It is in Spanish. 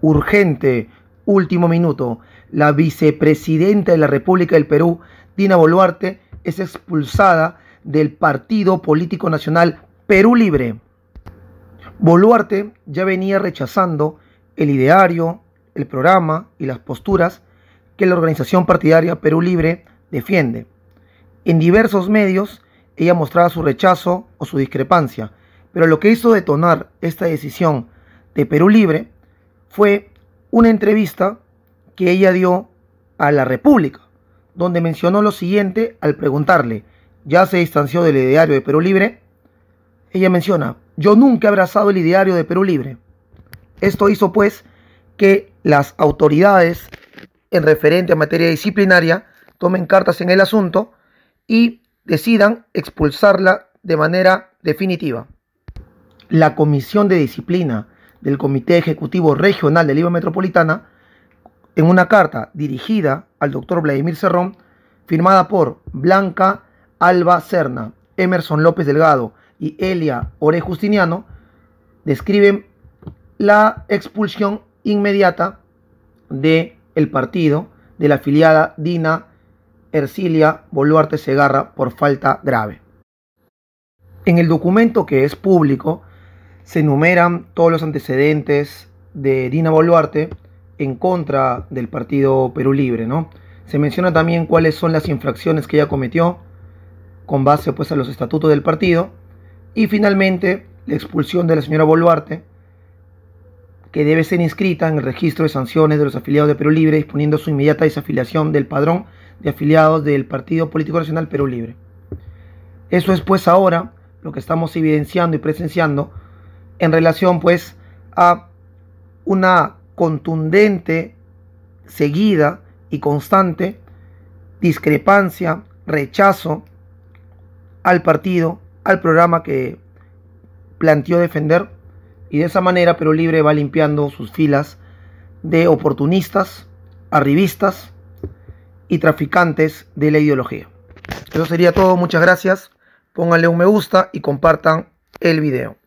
urgente, último minuto, la vicepresidenta de la República del Perú, Dina Boluarte, es expulsada del Partido Político Nacional Perú Libre. Boluarte ya venía rechazando el ideario, el programa y las posturas que la organización partidaria Perú Libre defiende. En diversos medios ella mostraba su rechazo o su discrepancia, pero lo que hizo detonar esta decisión de Perú Libre fue una entrevista que ella dio a La República, donde mencionó lo siguiente al preguntarle, ya se distanció del ideario de Perú Libre, ella menciona, yo nunca he abrazado el ideario de Perú Libre. Esto hizo pues que las autoridades en referente a materia disciplinaria tomen cartas en el asunto y decidan expulsarla de manera definitiva. La Comisión de Disciplina del Comité Ejecutivo Regional de Lima Metropolitana en una carta dirigida al doctor Vladimir Cerrón, firmada por Blanca Alba Cerna, Emerson López Delgado y Elia Ore Justiniano, describen la expulsión inmediata de el partido de la afiliada Dina Ercilia Boluarte Segarra por falta grave. En el documento que es público se enumeran todos los antecedentes de Dina Boluarte en contra del partido Perú Libre, ¿no? Se menciona también cuáles son las infracciones que ella cometió con base pues a los estatutos del partido y finalmente la expulsión de la señora Boluarte que debe ser inscrita en el registro de sanciones de los afiliados de Perú Libre disponiendo su inmediata desafiliación del padrón de afiliados del Partido Político Nacional Perú Libre. Eso es pues ahora lo que estamos evidenciando y presenciando en relación pues a una contundente, seguida y constante discrepancia, rechazo al partido, al programa que planteó defender y de esa manera pero Libre va limpiando sus filas de oportunistas, arribistas y traficantes de la ideología. Eso sería todo, muchas gracias. Pónganle un me gusta y compartan el video.